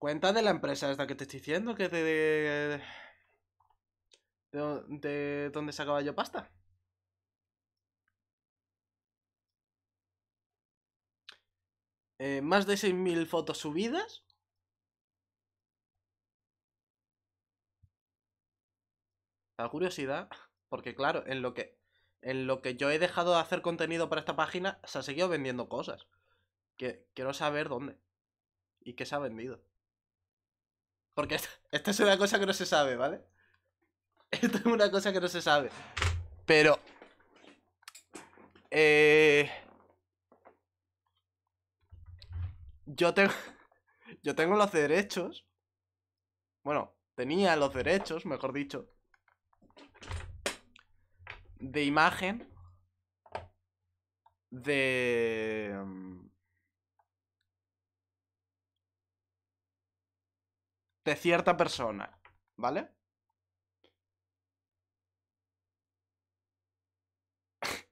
Cuenta de la empresa esta que te estoy diciendo, que de... de, de, dónde sacaba yo pasta. Eh, más de 6.000 fotos subidas. La curiosidad, porque claro, en lo que en lo que yo he dejado de hacer contenido para esta página, se ha seguido vendiendo cosas. Que, quiero saber dónde y qué se ha vendido. Porque esta, es una cosa que no se sabe, ¿vale? Esta es una cosa que no se sabe. Pero... Eh, yo tengo... Yo tengo los derechos. Bueno, tenía los derechos, mejor dicho. De imagen. De... Mm, de cierta persona, ¿vale?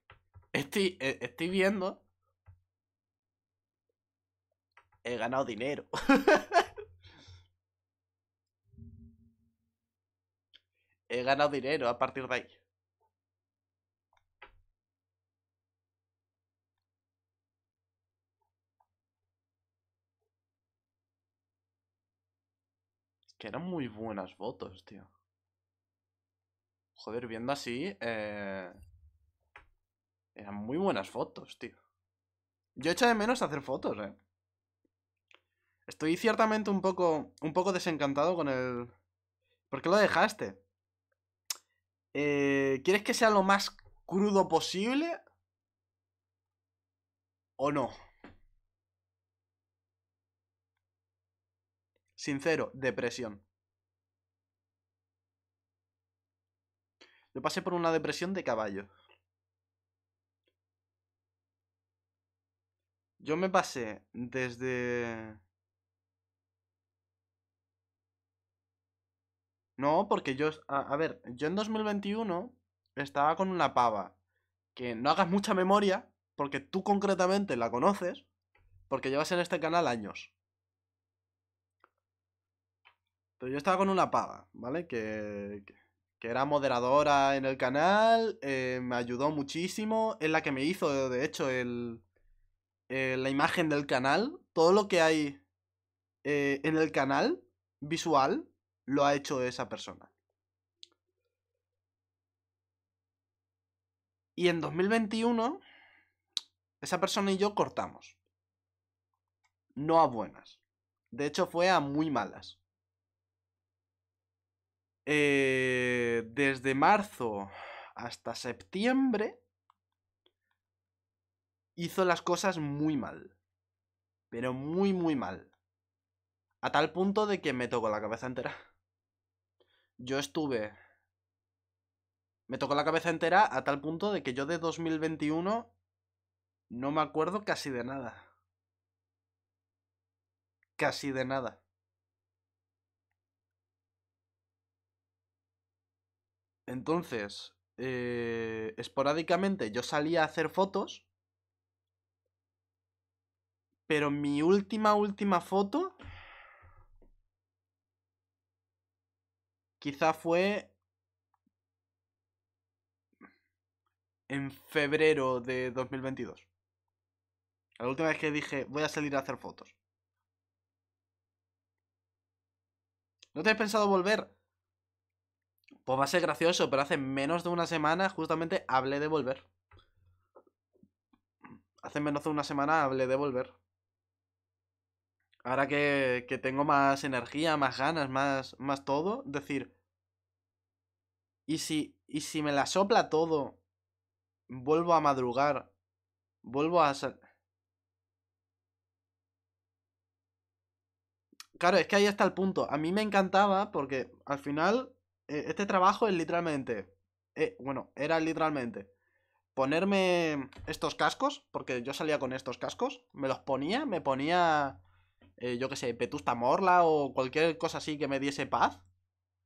Estoy, e, estoy viendo. He ganado dinero. He ganado dinero a partir de ahí. Que eran muy buenas fotos, tío. Joder, viendo así, eh, Eran muy buenas fotos, tío. Yo echo de menos hacer fotos, eh. Estoy ciertamente un poco, un poco desencantado con el... ¿Por qué lo dejaste? Eh, ¿Quieres que sea lo más crudo posible? ¿O no? Sincero, depresión. Yo pasé por una depresión de caballo. Yo me pasé desde... No, porque yo... A, ver, yo en 2021 estaba con una pava. Que no hagas mucha memoria, porque tú concretamente la conoces, porque llevas en este canal años. Pero yo estaba con una pava, ¿vale? Que, que era moderadora en el canal, eh, me ayudó muchísimo, es la que me hizo, de hecho, el, eh, la imagen del canal. Todo lo que hay eh, en el canal visual lo ha hecho esa persona. Y en 2021, esa persona y yo cortamos. No a buenas. De hecho, fue a muy malas eh, desde marzo hasta septiembre hizo las cosas muy mal. Pero muy, muy mal. A tal punto de que me tocó la cabeza entera. Yo estuve... Me tocó la cabeza entera a tal punto de que yo de 2021 no me acuerdo casi de nada. Casi de nada. Entonces, eh, esporádicamente yo salía a hacer fotos. Pero mi última, última foto... Quizá fue... En febrero de 2022. La última vez que dije, voy a salir a hacer fotos. ¿No te has pensado volver? Pues va a ser gracioso, pero hace menos de una semana justamente hablé de volver. Hace menos de una semana hablé de volver. Ahora que, tengo más energía, más ganas, más, más todo, decir... Y si, y si me la sopla todo, vuelvo a madrugar, vuelvo a... hacer Claro, es que ahí está el punto. A mí me encantaba porque al final eh, este trabajo es literalmente, eh, bueno, era literalmente ponerme estos cascos, porque yo salía con estos cascos, me los ponía, me ponía, eh, yo qué sé, Petusta Morla o cualquier cosa así que me diese paz.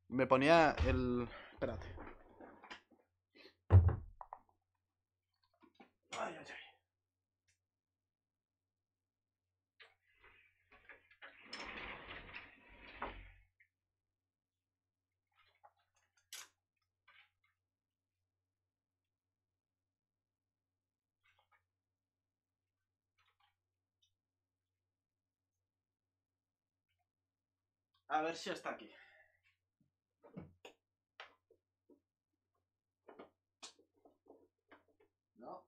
Me ponía el... Espérate. A ver si está aquí. No.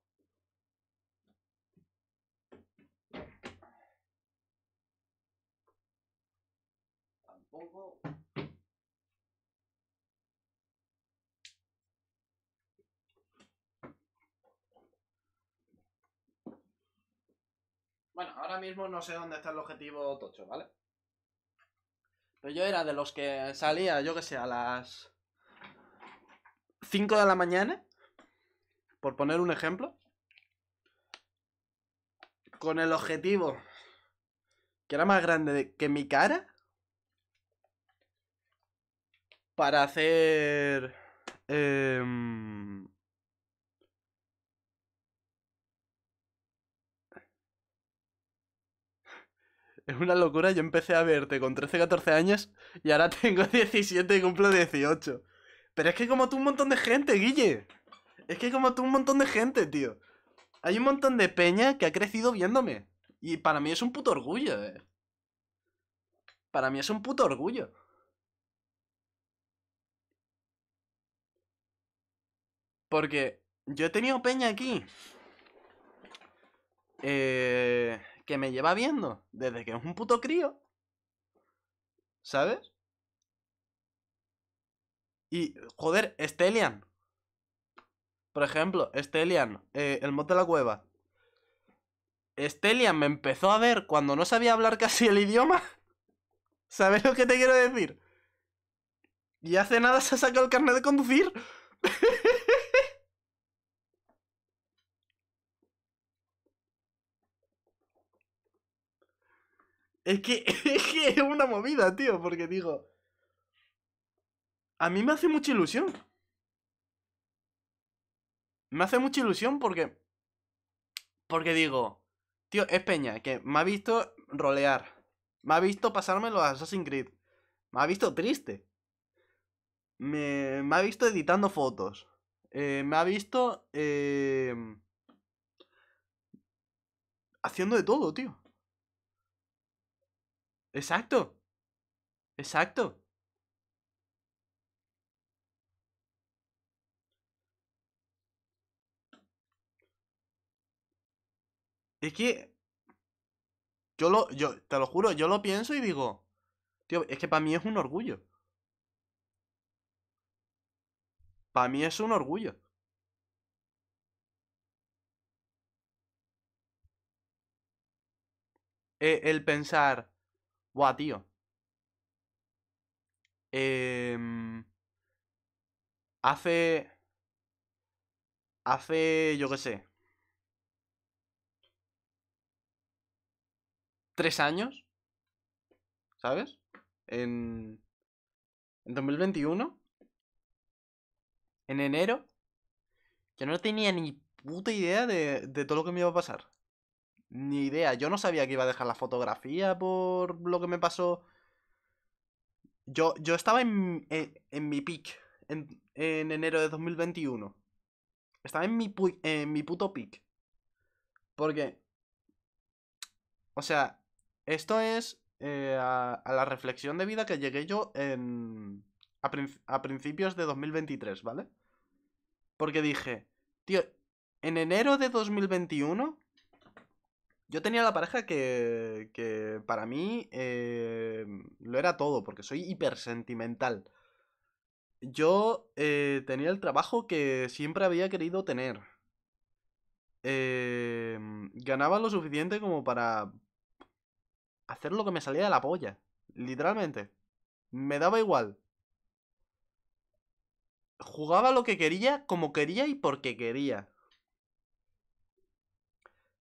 Tampoco. Bueno, ahora mismo no sé dónde está el objetivo tocho, ¿vale? yo era de los que salía, yo que sé, a las 5 de la mañana, por poner un ejemplo, con el objetivo que era más grande que mi cara para hacer em, es una locura. Yo empecé a verte con 13, 14 años y ahora tengo 17 y cumplo 18. Pero es que como tú un montón de gente, Guille. Es que como tú un montón de gente, tío. Hay un montón de peña que ha crecido viéndome. Y para mí es un puto orgullo, eh. Para mí es un puto orgullo. Porque yo he tenido peña aquí. Eh que me lleva viendo desde que es un puto crío. ¿Sabes? Y, joder, Estelian. Por ejemplo, Estelian, eh, el mod de la cueva. Estelian me empezó a ver cuando no sabía hablar casi el idioma. ¿Sabes lo que te quiero decir? Y hace nada se ha sacado el carnet de conducir. Es que, es que es una movida, tío, porque digo. A mí me hace mucha ilusión. Me hace mucha ilusión porque. Porque digo. Tío, es Peña, que me ha visto rolear. Me ha visto pasármelo A Assassin's Creed. Me ha visto triste. Me, ha visto editando fotos. Eh, me ha visto. Eh, haciendo de todo, tío. Exacto. Exacto. Es que. Yo lo. Yo, te lo juro, yo lo pienso y digo. Tío, es que para mí es un orgullo. Para mí es un orgullo. E, el pensar. Buah, tío. Em, hace... Hace, yo qué sé. Tres años. ¿Sabes? En... En 2021. En enero. Yo no tenía ni puta idea de, de todo lo que me iba a pasar. Ni idea. Yo no sabía que iba a dejar la fotografía por lo que me pasó. Yo, yo estaba en, mi pic en, enero de 2021. Estaba en mi, en mi puto pic Porque... O sea, esto es eh, a, la reflexión de vida que llegué yo en, a, a principios de 2023, ¿vale? Porque dije, tío, en enero de 2021 yo tenía la pareja que, que para mí eh, lo era todo, porque soy hipersentimental. Yo eh, tenía el trabajo que siempre había querido tener. Eh, ganaba lo suficiente como para hacer lo que me salía de la polla. Literalmente. Me daba igual. Jugaba lo que quería, como quería y porque quería.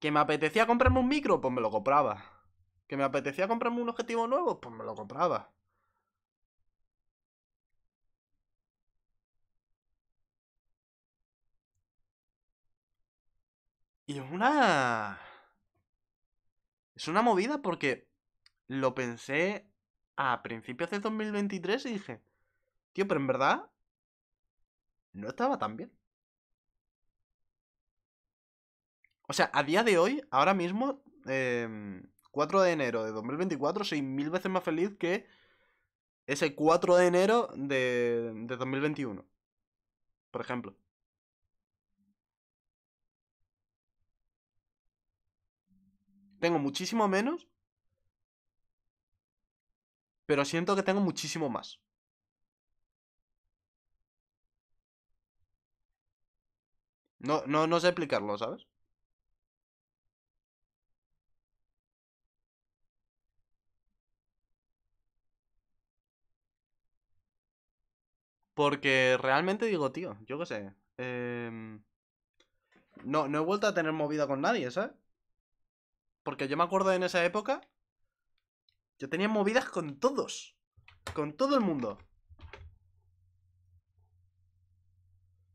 Que me apetecía comprarme un micro, pues me lo compraba. Que me apetecía comprarme un objetivo nuevo, pues me lo compraba. Y es una... Es una movida porque lo pensé a principios de 2023 y dije, tío, pero en verdad no estaba tan bien. O sea, a día de hoy, ahora mismo, 4 em, de enero de 2024, soy mil veces más feliz que ese 4 de enero de, 2021. Por ejemplo. Tengo muchísimo menos, pero siento que tengo muchísimo más. no, no sé explicarlo, ¿sabes? Porque realmente digo, tío, yo qué sé. Em, no, no he vuelto a tener movida con nadie, ¿sabes? Porque yo me acuerdo en esa época. Yo tenía movidas con todos. Con todo el mundo.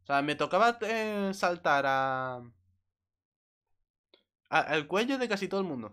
O sea, me tocaba eh, saltar a... Al cuello de casi todo el mundo.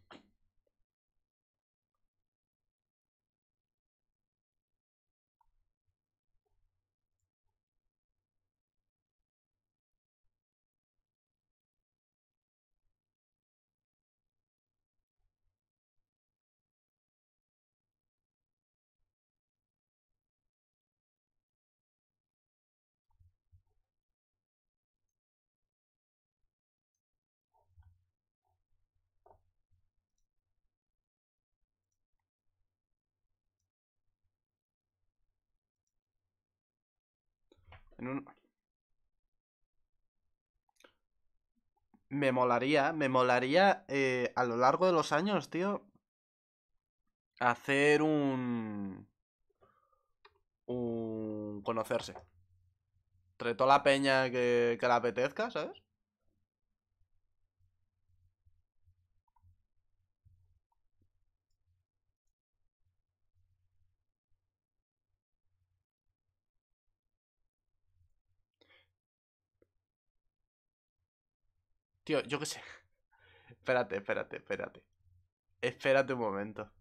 Me molaría, me molaría eh, a lo largo de los años, tío, hacer un... un conocerse. Entre toda la peña que, que la apetezca, ¿sabes? yo qué sé. Espérate, espérate, espérate. Espérate un momento.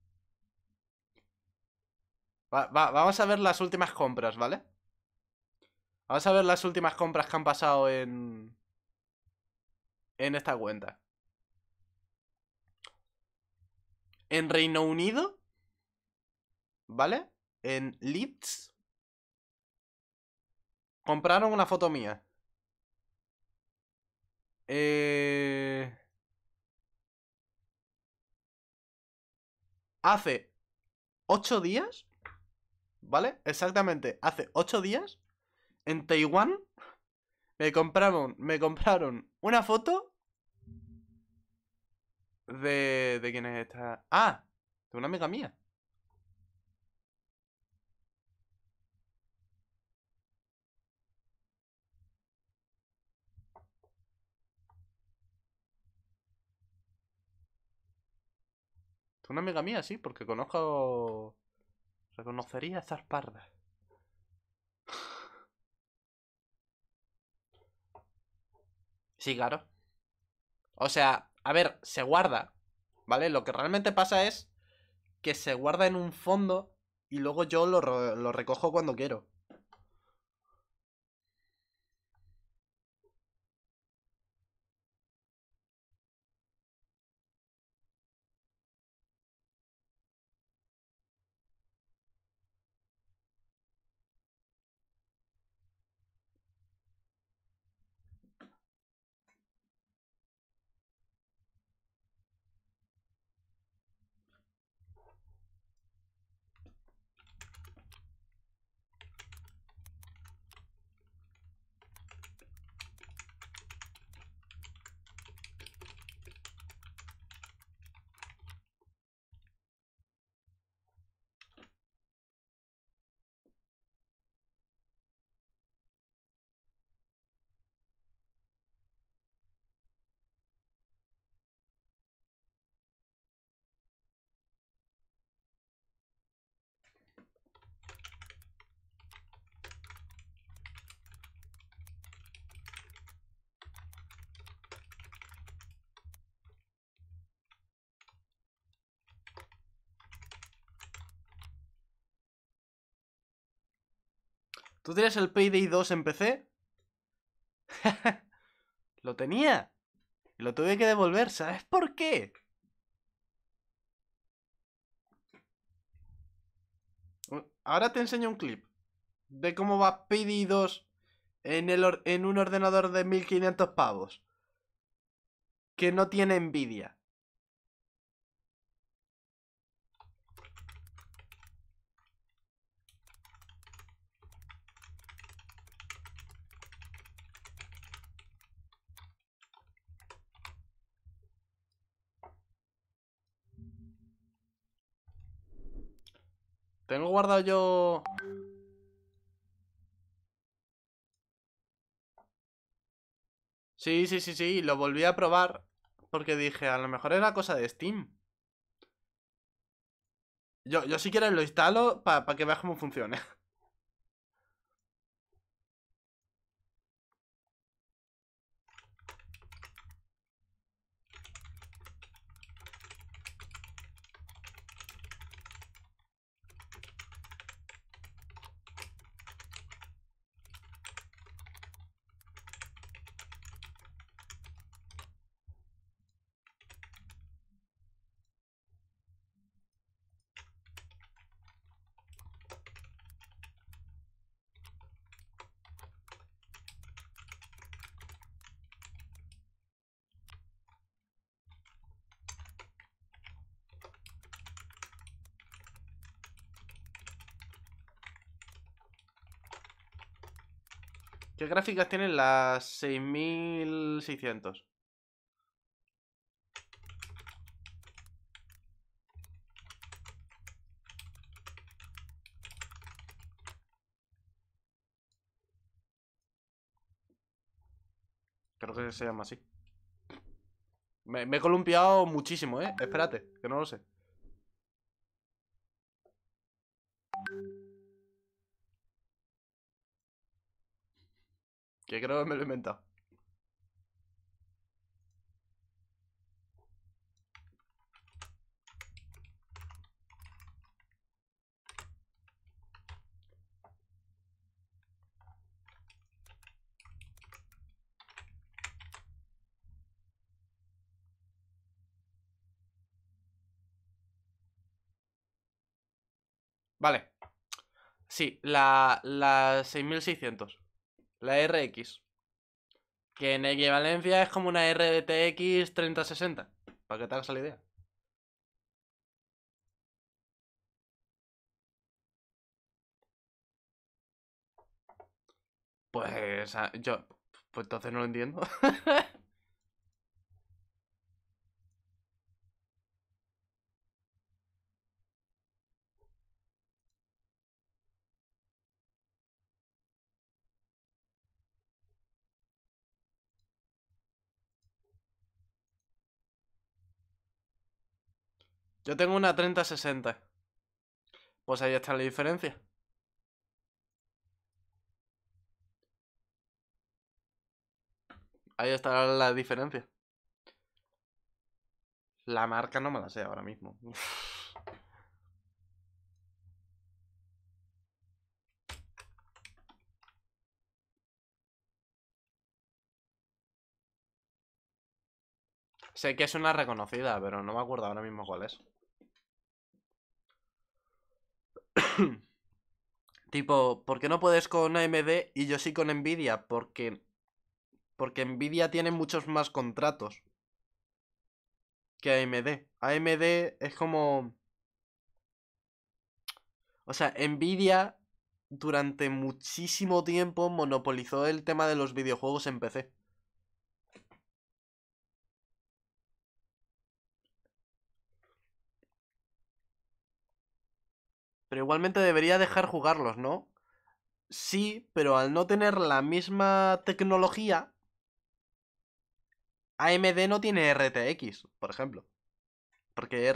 vamos a ver las últimas compras, ¿vale? Vamos a ver las últimas compras que han pasado en... En esta cuenta. En Reino Unido. ¿Vale? En Leeds. Compraron una foto mía. Eh, hace 8 días, ¿vale? Exactamente, hace 8 días, en Taiwán, me compraron, me compraron una foto de... ¿De quién es esta? Ah, de una amiga mía. una amiga mía, sí, porque conozco... Reconocería a estas pardas. Sí, claro. O sea, a ver, se guarda, ¿vale? Lo que realmente pasa es que se guarda en un fondo y luego yo lo recojo cuando quiero. ¿Tú tenías el Payday 2 en PC? lo tenía. Y lo tuve que devolver. ¿Sabes por qué? Uh, ahora te enseño un clip de cómo va Payday 2 en, el en un ordenador de 1500 pavos que no tiene envidia. Tengo guardado yo... Sí, sí, sí, sí, lo volví a probar porque dije, a lo mejor era cosa de Steam. Yo, yo si quieres lo instalo para que veas cómo funciona. ¿Qué gráficas tienen las 6600? Creo que se llama así. Me, me, he columpiado muchísimo, ¿eh? Espérate, que no lo sé. Que creo que me lo he inventado. Vale. Sí, la, la 6600 la RX. Que en equivalencia es como una RTX 3060. Para que te hagas la idea. Pues ah, yo, pues entonces no lo entiendo. Yo tengo una 30-60. Pues ahí está la diferencia. Ahí está la diferencia. La marca no me la sé ahora mismo. Sé que es una reconocida, pero no me acuerdo ahora mismo cuál es. tipo, ¿por qué no puedes con AMD y yo sí con Nvidia? Porque. Porque Nvidia tiene muchos más contratos que AMD. AMD es como. O sea, Nvidia durante muchísimo tiempo monopolizó el tema de los videojuegos en PC. Pero igualmente debería dejar jugarlos, ¿no? Sí, pero al no tener la misma tecnología, AMD no tiene RTX, por ejemplo. Porque